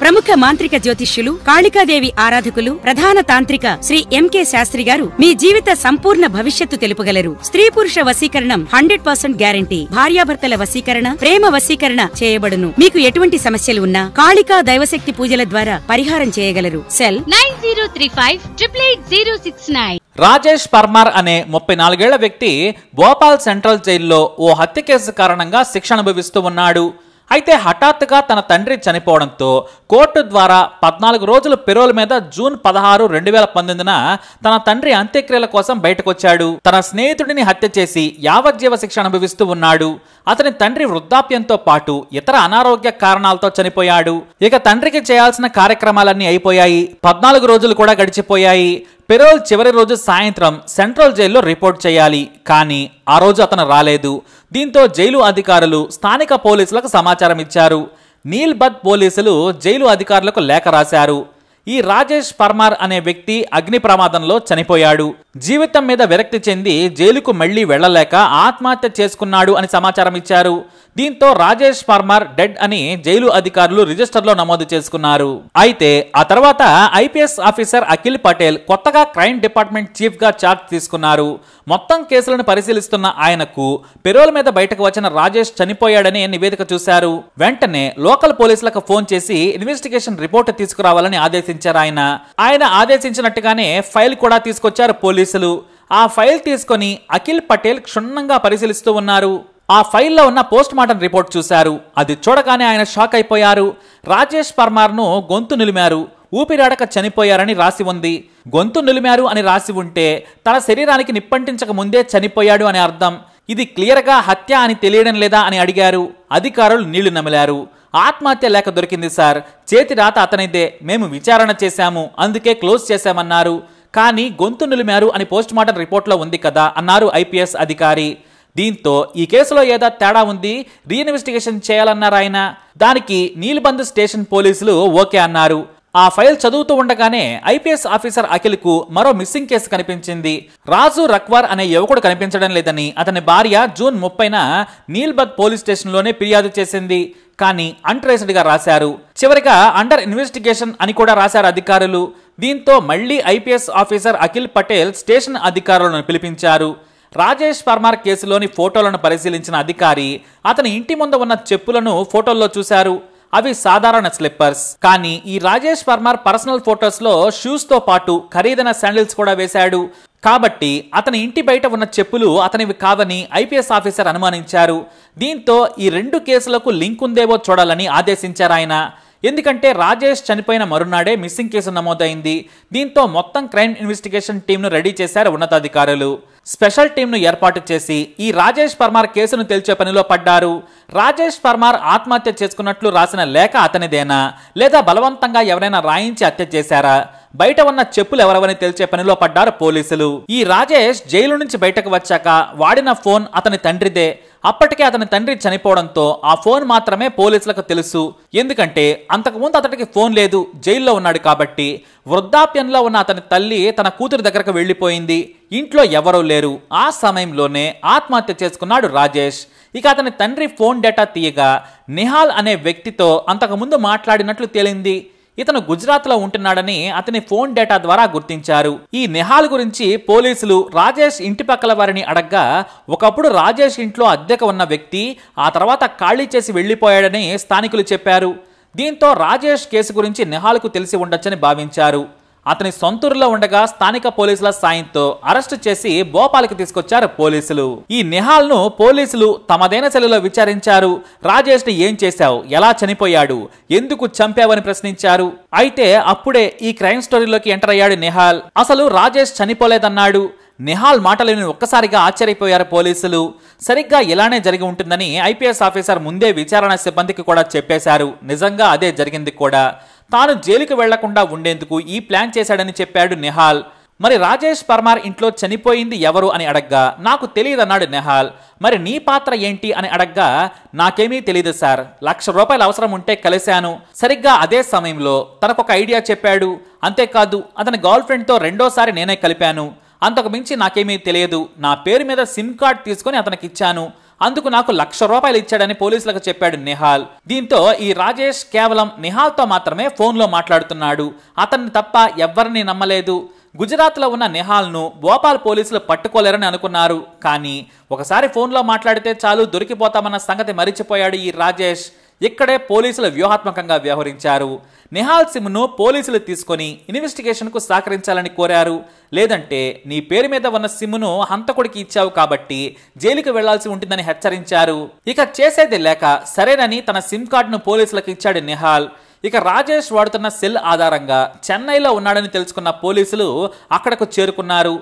ప్రముఖ మాంత్రిక జ్యోతిష్యులు కాళికాదేవి ఆరాధకులు ప్రధాన తాంత్రిక శ్రీ ఎంకే శాస్త్రి గారు మీ జీవిత సంపూర్ణ భవిష్యత్తు తెలుపగలరు స్త్రీ పురుష వశీకరణం హండ్రెడ్ పర్సెంట్ గ్యారంటీ భార్యాభర్తల వశీకరణ ప్రేమ వశీకరణ చేయబడును మీకు ఎటువంటి సమస్యలు ఉన్నా కాళికా దైవశక్తి పూజల ద్వారా పరిహారం చేయగలరు cell nine zero three five triple eight six nine Rajesh Parmar అనే ముప్పై నాలుగేళ్ల వ్యక్తి భోపాల్ సెంట్రల్ జైల్లో ఓ హత్య కేసు కారణంగా శిక్ష అనుభవిస్తూ ఉన్నాడు అయితే హఠాత్తుగా తన తండ్రి చనిపోవడంతో కోర్టు ద్వారా పద్నాలుగు రోజుల పెరోల్ మీద జూన్ పదహారు రెండు వేల పంతొమ్మిదిన తన తండ్రి అంత్యక్రియల కోసం బయటకొచ్చాడు తన స్నేహితుడిని హత్య చేసి యావజ్జీవ శిక్ష అనుభవిస్తూ ఉన్నాడు అతని తండ్రి వృద్ధాప్యంతో పాటు ఇతర అనారోగ్య కారణాలతో చనిపోయాడు ఇక తండ్రికి చేయాల్సిన కార్యక్రమాలన్నీ అయిపోయాయి పద్నాలుగు రోజులు కూడా గడిచిపోయాయి పెరోల్ చివరి రోజు సాయంత్రం సెంట్రల్ జైల్లో రిపోర్ట్ చేయాలి కానీ ఆ రోజు అతను రాలేదు దీంతో జైలు అధికారులు స్థానిక పోలీసులకు సమాచారం ఇచ్చారు నీల్ బత్ పోలీసులు జైలు అధికారులకు లేఖ రాశారు ఈ రాజేష్ పర్మార్ అనే వ్యక్తి అగ్ని ప్రమాదంలో చనిపోయాడు జీవితం మీద విరక్తి చెంది జైలుకు మళ్లీ వెళ్లలేక ఆత్మహత్య చేసుకున్నాడు అని సమాచారం ఇచ్చారు దీంతో రాజేష్ ఫార్మర్ డెడ్ అని జైలు అధికారులు రిజిస్టర్లో నమోదు చేసుకున్నారు అయితే ఆ తర్వాత ఐపీఎస్ ఆఫీసర్ అఖిల్ పటేల్ కొత్తగా క్రైమ్ డిపార్ట్మెంట్ చీఫ్ గా చార్జ్ తీసుకున్నారు మొత్తం కేసులను పరిశీలిస్తున్న ఆయనకు పెరోల్ మీద బయటకు వచ్చిన రాజేష్ చనిపోయాడని నివేదిక చూశారు వెంటనే లోకల్ పోలీసులకు ఫోన్ చేసి ఇన్వెస్టిగేషన్ రిపోర్ట్ తీసుకురావాలని ఆదేశించారు ఆయన ఆయన ఆదేశించినట్టుగానే ఫైల్ కూడా తీసుకొచ్చారు పోలీసు పోలీసులు ఆ ఫైల్ తీసుకొని అఖిల్ పటేల్ క్షుణ్ణంగా పరిశీలిస్తూ ఉన్నారు ఆ ఫైల్లో ఉన్న పోస్ట్ మార్టం రిపోర్ట్ చూశారు అది చూడగానే ఆయన షాక్ అయిపోయారు రాజేష్ పర్మార్ను గొంతు నిలిమారు ఊపిరాడక చనిపోయారని రాసి ఉంది గొంతు నిలిమారు అని రాసి ఉంటే తన శరీరానికి నిప్పంటించక ముందే చనిపోయాడు అని అర్థం ఇది క్లియర్గా హత్య అని తెలియడం లేదా అని అడిగారు అధికారులు నీళ్లు నమిలారు ఆత్మహత్య లేక దొరికింది సార్ చేతి రాత అతనిదే మేము విచారణ చేశాము అందుకే క్లోజ్ చేశామన్నారు కానీ గొంతు నిలిమారు అని పోస్ట్ మార్టం రిపోర్ట్లో ఉంది కదా అన్నారు ఐపీఎస్ అధికారి దీంతో ఈ కేసులో ఏదో తేడా ఉంది రీఇన్వెస్టిగేషన్ చేయాలన్నారు ఆయన దానికి నీల్బంద్ స్టేషన్ పోలీసులు ఓకే అన్నారు ఆ ఫైల్ చదువుతూ ఉండగానే ఐపీఎస్ ఆఫీసర్ అఖిల్ కు మరో మిస్సింగ్ కేసు కనిపించింది రాజు రక్వార్ అనే యువకుడు కనిపించడం లేదని అతని భార్య జూన్ ముప్పైన నీల్బద్ పోలీస్ స్టేషన్లోనే ఫిర్యాదు చేసింది కానీ గా రాశారు చివరిగా అండర్ ఇన్వెస్టిగేషన్ అని కూడా రాశారు అధికారులు దీంతో మళ్లీ IPS officer Akhil Patel station అధికారులను పిలిపించారు రాజేష్ పర్మార్ కేసులోని ఫోటోలను పరిశీలించిన అధికారి అతని ఇంటి ముందు ఉన్న చెప్పులను ఫోటోల్లో చూశారు అవి సాధారణ స్లిప్పర్స్ కానీ ఈ రాజేష్ పర్మార్ పర్సనల్ ఫోటోస్లో షూస్తో పాటు ఖరీదైన శాండిల్స్ కూడా వేశాడు కాబట్టి అతని ఇంటి బయట ఉన్న చెప్పులు అతనివి కావని ఐపీఎస్ ఆఫీసర్ అనుమానించారు దీంతో ఈ రెండు కేసులకు లింక్ ఉందేవో చూడాలని ఆదేశించారు ఆయన ఎందుకంటే రాజేష్ చనిపోయిన మరునాడే మిస్సింగ్ కేసు నమోదైంది దీంతో మొత్తం క్రైమ్ ఇన్వెస్టిగేషన్ టీంను రెడీ చేశారు ఉన్నతాధికారులు స్పెషల్ టీంను ఏర్పాటు చేసి ఈ రాజేష్ పర్మార్ కేసును తెలిచే పనిలో పడ్డారు రాజేష్ పర్మార్ ఆత్మహత్య చేసుకున్నట్లు రాసిన లేఖ అతనిదేనా లేదా బలవంతంగా ఎవరైనా రాయించి హత్య చేశారా బయట ఉన్న చెప్పులు ఎవరవని తెలిచే పనిలో పడ్డారు పోలీసులు ఈ రాజేష్ జైలు నుంచి బయటకు వచ్చాక వాడిన ఫోన్ అతని తండ్రిదే అప్పటికే అతని తండ్రి చనిపోవడంతో ఆ ఫోన్ మాత్రమే పోలీసులకు తెలుసు ఎందుకంటే అంతకుముందు అతడికి ఫోన్ లేదు జైల్లో ఉన్నాడు కాబట్టి వృద్ధాప్యంలో ఉన్న అతని తల్లి తన కూతురు దగ్గరకు వెళ్ళిపోయింది ఇంట్లో ఎవరూ లేరు ఆ సమయంలోనే ఆత్మహత్య చేసుకున్నాడు రాజేష్ ఇక అతని తండ్రి ఫోన్ డేటా తీయగా నిహాల్ అనే వ్యక్తితో అంతకుముందు మాట్లాడినట్లు తేలింది ఇతను గుజరాత్లో ఉంటున్నాడని అతని ఫోన్ డేటా ద్వారా గుర్తించారు ఈ నిహాల్ గురించి పోలీసులు రాజేష్ ఇంటి పక్కల వారిని అడగ్గా ఒకప్పుడు రాజేష్ ఇంట్లో అద్దెకు ఉన్న వ్యక్తి ఆ తర్వాత ఖాళీ చేసి వెళ్లిపోయాడని స్థానికులు చెప్పారు దీంతో రాజేష్ కేసు గురించి నిహాల్కు తెలిసి ఉండొచ్చని భావించారు అతని సొంతూరులో ఉండగా స్థానిక పోలీసుల సాయంతో అరెస్టు చేసి భోపాల్కి తీసుకొచ్చారు పోలీసులు ఈ నిహాల్ను పోలీసులు తమదైన సెలలో విచారించారు రాజేష్ ని ఏం చేశావు ఎలా చనిపోయాడు ఎందుకు చంపావని ప్రశ్నించారు అయితే అప్పుడే ఈ క్రైమ్ స్టోరీలోకి ఎంటర్ అయ్యాడు నిహాల్ అసలు రాజేష్ చనిపోలేదన్నాడు నిహాల్ మాటలను ఒక్కసారిగా ఆశ్చర్యపోయారు పోలీసులు సరిగ్గా ఇలానే జరిగి ఉంటుందని ఐపీఎస్ ఆఫీసర్ ముందే విచారణ సిబ్బందికి కూడా చెప్పేశారు నిజంగా అదే జరిగింది కూడా తాను జైలుకు వెళ్లకుండా ఉండేందుకు ఈ ప్లాన్ చేశాడని చెప్పాడు నిహాల్ మరి రాజేష్ పర్మార్ ఇంట్లో చనిపోయింది ఎవరు అని అడగ్గా నాకు తెలియదన్నాడు నెహాల్ మరి నీ పాత్ర ఏంటి అని అడగ్గా నాకేమీ తెలియదు సార్ లక్ష రూపాయలు అవసరం ఉంటే కలిశాను సరిగ్గా అదే సమయంలో తనకొక ఐడియా చెప్పాడు అంతేకాదు అతని గర్ల్ ఫ్రెండ్తో రెండోసారి నేనే కలిపాను అంతకు మించి నాకేమీ తెలియదు నా పేరు మీద సిమ్ కార్డ్ తీసుకుని అతనికి ఇచ్చాను అందుకు నాకు లక్ష రూపాయలు ఇచ్చాడని పోలీసులకు చెప్పాడు నిహాల్ దీంతో ఈ రాజేష్ కేవలం నిహాల్తో మాత్రమే ఫోన్లో మాట్లాడుతున్నాడు అతన్ని తప్ప ఎవ్వరిని నమ్మలేదు గుజరాత్లో ఉన్న నిహాల్ను భోపాల్ పోలీసులు పట్టుకోలేరని అనుకున్నారు కానీ ఒకసారి ఫోన్లో మాట్లాడితే చాలు దొరికిపోతామన్న సంగతి మరిచిపోయాడు ఈ రాజేష్ ఇక్కడే పోలీసులు వ్యూహాత్మకంగా వ్యవహరించారు నిహాల్ సిమ్ను పోలీసులు తీసుకొని ఇన్వెస్టిగేషన్కు సహకరించాలని కోరారు లేదంటే నీ పేరు మీద ఉన్న సిమ్ను హంతకుడికి ఇచ్చావు కాబట్టి జైలుకు వెళ్లాల్సి ఉంటుందని హెచ్చరించారు ఇక చేసేది లేక సరేనని తన సిమ్ కార్డును పోలీసులకు ఇచ్చాడు నిహాల్ ఇక రాజేష్ వాడుతున్న సెల్ ఆధారంగా చెన్నైలో ఉన్నాడని తెలుసుకున్న పోలీసులు అక్కడకు చేరుకున్నారు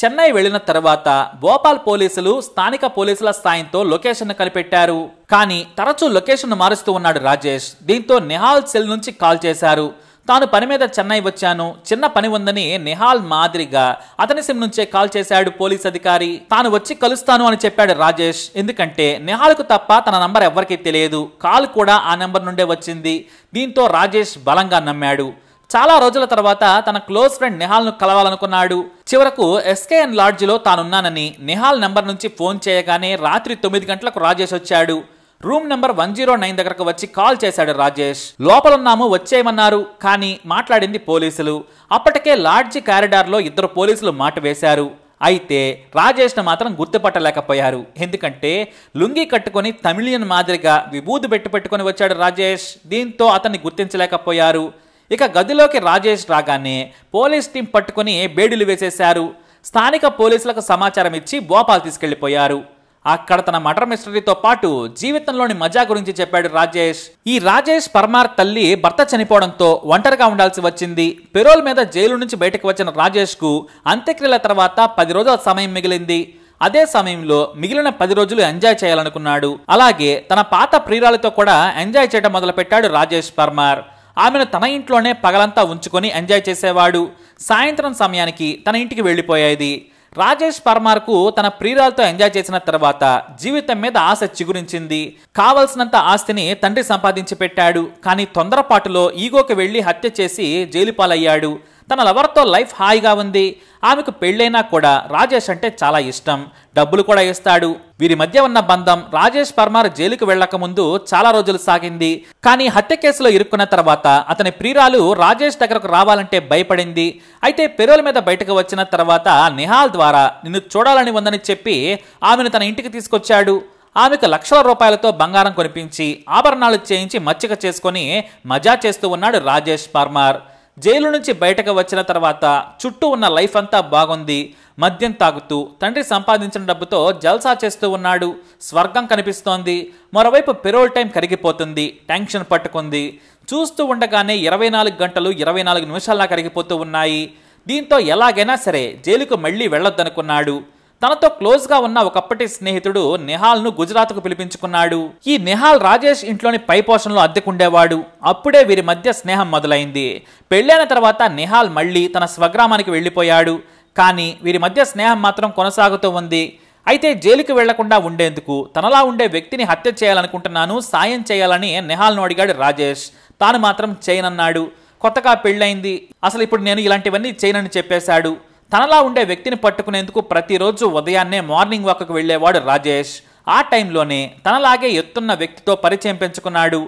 చెన్నై వెళ్లిన తర్వాత భోపాల్ పోలీసులు స్థానిక పోలీసుల సాయంతో లొకేషన్ కనిపెట్టారు కానీ తరచూ లొకేషన్ మారుస్తూ ఉన్నాడు రాజేష్ దీంతో నిహాల్ సెల్ నుంచి కాల్ చేశారు తాను పని మీద చెన్నై వచ్చాను చిన్న పని ఉందని నిహాల్ మాదిరిగా అతని సిమ్ నుంచే కాల్ చేశాడు పోలీస్ అధికారి తాను వచ్చి కలుస్తాను అని చెప్పాడు రాజేష్ ఎందుకంటే నిహాల్కు తప్ప తన నంబర్ ఎవరికీ తెలియదు కాల్ కూడా ఆ నెంబర్ నుండే వచ్చింది దీంతో రాజేష్ బలంగా నమ్మాడు చాలా రోజుల తర్వాత తన క్లోజ్ ఫ్రెండ్ నిహాల్ను కలవాలనుకున్నాడు చివరకు ఎస్కేఎన్ లాడ్జిలో తానున్నానని నిహాల్ నెంబర్ నుంచి ఫోన్ చేయగానే రాత్రి తొమ్మిది గంటలకు రాజేష్ వచ్చాడు room number one zero nine దగ్గరకు వచ్చి కాల్ చేశాడు రాజేష్ లోపలున్నాము వచ్చేయమన్నారు కానీ మాట్లాడింది పోలీసులు అప్పటికే లాడ్జి లో ఇద్దరు పోలీసులు మాట వేశారు అయితే రాజేష్ను మాత్రం గుర్తుపట్టలేకపోయారు ఎందుకంటే లుంగి కట్టుకొని తమిళియన్ మాదిరిగా విభూది పెట్టి పెట్టుకొని వచ్చాడు రాజేష్ దీంతో అతన్ని గుర్తించలేకపోయారు ఇక గదిలోకి రాజేష్ రాగానే పోలీస్ టీం పట్టుకుని బేడులు వేసేశారు స్థానిక పోలీసులకు సమాచారం ఇచ్చి భోపాల్ తీసుకెళ్లిపోయారు అక్కడ తన మటర్ మిస్టరీతో పాటు జీవితంలోని మజా గురించి చెప్పాడు రాజేష్ ఈ రాజేష్ పర్మార్ తల్లి భర్త చనిపోవడంతో ఒంటరిగా ఉండాల్సి వచ్చింది పెరోల్ మీద జైలు నుంచి బయటకు వచ్చిన రాజేష్కు అంత్యక్రియల తర్వాత పది రోజుల సమయం మిగిలింది అదే సమయంలో మిగిలిన పది రోజులు ఎంజాయ్ చేయాలనుకున్నాడు అలాగే తన పాత ప్రియురాలతో కూడా ఎంజాయ్ చేయడం మొదలుపెట్టాడు రాజేష్ పర్మార్ ఆమెను తన ఇంట్లోనే పగలంతా ఉంచుకొని ఎంజాయ్ చేసేవాడు సాయంత్రం సమయానికి తన ఇంటికి వెళ్ళిపోయేది రాజేష్ పర్మార్కు తన ప్రియురాలతో ఎంజాయ్ చేసిన తర్వాత జీవితం మీద ఆశ చిగురించింది కావలసినంత ఆస్తిని తండ్రి సంపాదించి పెట్టాడు కానీ తొందరపాటులో ఈగోకి వెళ్లి హత్య చేసి జైలుపాలయ్యాడు తన లవర్తో లైఫ్ హాయిగా ఉంది ఆమెకు పెళ్ళైనా కూడా రాజేష్ అంటే చాలా ఇష్టం డబ్బులు కూడా ఇస్తాడు వీరి మధ్య ఉన్న బంధం రాజేష్ పర్మార్ జైలుకు ముందు చాలా రోజులు సాగింది కానీ హత్య కేసులో ఇరుక్కున్న తర్వాత అతని ప్రియురాలు రాజేష్ దగ్గరకు రావాలంటే భయపడింది అయితే పెరోల్ మీద బయటకు వచ్చిన తర్వాత నిహాల్ ద్వారా నిన్ను చూడాలని ఉందని చెప్పి ఆమెను తన ఇంటికి తీసుకొచ్చాడు ఆమెకు లక్షల రూపాయలతో బంగారం కొనిపించి ఆభరణాలు చేయించి మచ్చిక చేసుకొని మజా చేస్తూ ఉన్నాడు రాజేష్ పర్మార్ జైలు నుంచి బయటకు వచ్చిన తర్వాత చుట్టూ ఉన్న లైఫ్ అంతా బాగుంది మద్యం తాగుతూ తండ్రి సంపాదించిన డబ్బుతో జల్సా చేస్తూ ఉన్నాడు స్వర్గం కనిపిస్తోంది మరోవైపు పెరోల్ టైం కరిగిపోతుంది టెన్షన్ పట్టుకుంది చూస్తూ ఉండగానే ఇరవై నాలుగు గంటలు ఇరవై నాలుగు నిమిషాల్లా కరిగిపోతూ ఉన్నాయి దీంతో ఎలాగైనా సరే జైలుకు మళ్ళీ వెళ్ళొద్దనుకున్నాడు తనతో క్లోజ్గా ఉన్న ఒకప్పటి స్నేహితుడు నిహాల్ను గుజరాత్కు పిలిపించుకున్నాడు ఈ నిహాల్ రాజేష్ ఇంట్లోని పై పోషణలో అద్దెకుండేవాడు అప్పుడే వీరి మధ్య స్నేహం మొదలైంది పెళ్ళైన తర్వాత నిహాల్ మళ్ళీ తన స్వగ్రామానికి వెళ్ళిపోయాడు కానీ వీరి మధ్య స్నేహం మాత్రం కొనసాగుతూ ఉంది అయితే జైలుకి వెళ్లకుండా ఉండేందుకు తనలా ఉండే వ్యక్తిని హత్య చేయాలనుకుంటున్నాను సాయం చేయాలని నిహాల్ను అడిగాడు రాజేష్ తాను మాత్రం చేయనన్నాడు కొత్తగా పెళ్ళైంది అసలు ఇప్పుడు నేను ఇలాంటివన్నీ చేయనని చెప్పేశాడు తనలా ఉండే వ్యక్తిని పట్టుకునేందుకు ప్రతిరోజు ఉదయాన్నే మార్నింగ్ వాక్కు వెళ్లేవాడు రాజేష్ ఆ టైంలోనే తనలాగే ఎత్తున్న వ్యక్తితో పరిచయం పెంచుకున్నాడు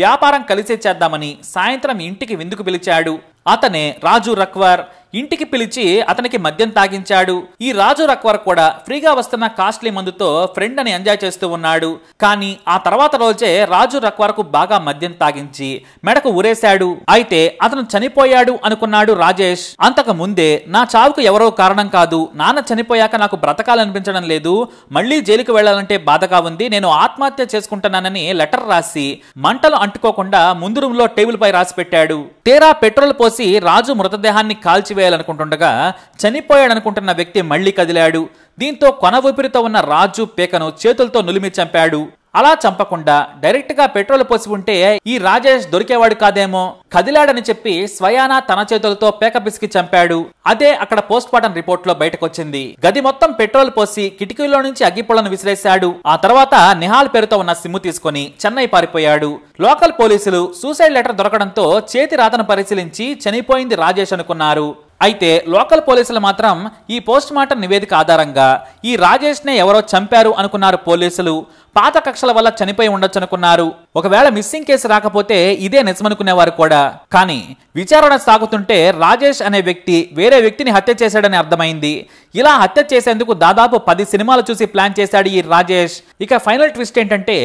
వ్యాపారం కలిసే చేద్దామని సాయంత్రం ఇంటికి విందుకు పిలిచాడు అతనే రాజు రక్వర్ ఇంటికి పిలిచి అతనికి మద్యం తాగించాడు ఈ రాజు రక్వర్ కూడా ఫ్రీగా వస్తున్న కాస్ట్లీ మందుతో ఫ్రెండ్ అని ఎంజాయ్ చేస్తూ ఉన్నాడు కానీ ఆ తర్వాత రోజే రాజు కు బాగా మద్యం తాగించి మెడకు ఉరేశాడు అయితే అతను చనిపోయాడు అనుకున్నాడు రాజేష్ అంతకు ముందే నా చావుకు ఎవరో కారణం కాదు నాన్న చనిపోయాక నాకు బ్రతకాలనిపించడం లేదు మళ్ళీ జైలుకు వెళ్లాలంటే బాధగా ఉంది నేను ఆత్మహత్య చేసుకుంటున్నానని లెటర్ రాసి మంటలు అంటుకోకుండా ముందు రూమ్ లో టేబుల్ పై రాసి పెట్టాడు తేరా పెట్రోల్ పోసి రాజు మృతదేహాన్ని కాల్చి చనిపోయాడు చనిపోయాడనుకుంటున్న వ్యక్తి మళ్లీ కదిలాడు దీంతో కొన ఊపిరితో ఉన్న రాజు పేకను చేతులతో నులిమి చంపాడు అలా చంపకుండా డైరెక్ట్ గా పెట్రోల్ పోసి ఉంటే ఈ రాజేష్ దొరికేవాడు కాదేమో కదిలాడని చెప్పి స్వయానా తన చేతులతో పేక పిసికి చంపాడు అదే అక్కడ పోస్ట్ మార్టం రిపోర్ట్ లో బయటకొచ్చింది గది మొత్తం పెట్రోల్ పోసి కిటికీలో నుంచి అగ్గిపొలను విసిరేశాడు ఆ తర్వాత నిహాల్ పేరుతో ఉన్న సిమ్ము తీసుకుని చెన్నై పారిపోయాడు లోకల్ పోలీసులు సూసైడ్ లెటర్ దొరకడంతో చేతి రాతను పరిశీలించి చనిపోయింది రాజేష్ అనుకున్నారు అయితే లోకల్ పోలీసులు మాత్రం ఈ పోస్ట్ మార్టం నివేదిక ఆధారంగా ఈ రాజేష్నే ఎవరో చంపారు అనుకున్నారు పోలీసులు పాత కక్షల వల్ల చనిపోయి ఉండొచ్చు అనుకున్నారు ఒకవేళ మిస్సింగ్ కేసు రాకపోతే ఇదే నిజమనుకునేవారు కూడా కానీ విచారణ సాగుతుంటే రాజేష్ అనే వ్యక్తి వేరే వ్యక్తిని హత్య చేశాడని అర్థమైంది ఇలా హత్య చేసేందుకు దాదాపు పది సినిమాలు చూసి ప్లాన్ చేశాడు ఈ రాజేష్ ఇక ఫైనల్ ట్విస్ట్ ఏంటంటే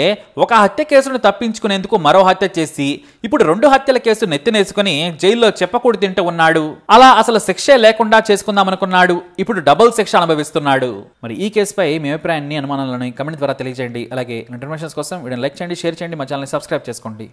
ఒక హత్య కేసును తప్పించుకునేందుకు మరో హత్య చేసి ఇప్పుడు రెండు హత్యల కేసు నెత్తినేసుకుని జైల్లో చెప్పకూడు తింటూ ఉన్నాడు అలా అసలు శిక్షే లేకుండా చేసుకుందామనుకున్నాడు ఇప్పుడు డబుల్ శిక్ష అనుభవిస్తున్నాడు మరి ఈ కేసుపై మీ అభిప్రాయాన్ని అనుమానాలను కమెంట్ ద్వారా తెలియజేయండి అలా అలాగే ఇన్ఫర్మేషన్స్ కోసం వీడియోని లైక్ చేయండి షేర్ చేయండి మా ఛానల్ని సబ్స్క్రైబ్ చేసుకోండి